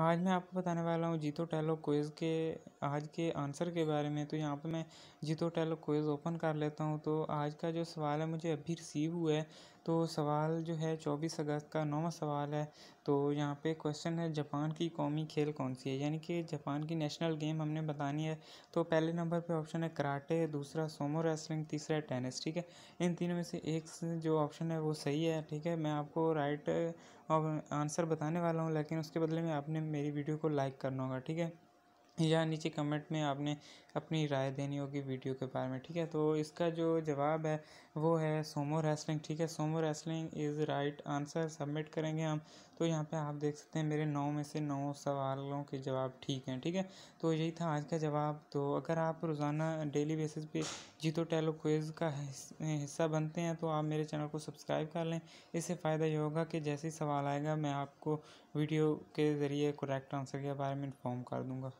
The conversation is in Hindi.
आज मैं आपको बताने वाला हूँ जीतो टेलो क्विज़ के आज के आंसर के बारे में तो यहाँ पे मैं जीतो टेलो क्विज़ ओपन कर लेता हूँ तो आज का जो सवाल है मुझे अभी रिसीव हुआ है तो सवाल जो है चौबीस अगस्त का नौवा सवाल है तो यहाँ पे क्वेश्चन है जापान की कौमी खेल कौन सी है यानी कि जापान की नेशनल गेम हमने बतानी है तो पहले नंबर पर ऑप्शन है कराटे दूसरा सोमो रेसलिंग तीसरा टेनिस ठीक है इन तीनों में से एक जो ऑप्शन है वो सही है ठीक है मैं आपको राइट आंसर बताने वाला हूँ लेकिन उसके बदले में आपने मेरी वीडियो को लाइक करना होगा ठीक है या नीचे कमेंट में आपने अपनी राय देनी होगी वीडियो के बारे में ठीक है तो इसका जो जवाब है वो है सोमो रेसलिंग ठीक है sumo wrestling is right answer submit करेंगे हम तो यहाँ पे आप देख सकते हैं मेरे नौ में से नौ सवालों के जवाब ठीक हैं ठीक है तो यही था आज का जवाब तो अगर आप रोज़ाना डेली बेसिस पे जीतो टेलो क्विज़ का हिस्सा बनते हैं तो आप मेरे चैनल को सब्सक्राइब कर लें इससे फ़ायदा ये होगा कि जैसे ही सवाल आएगा मैं आपको वीडियो के ज़रिए करेक्ट आंसर के बारे में इन्फॉर्म कर दूँगा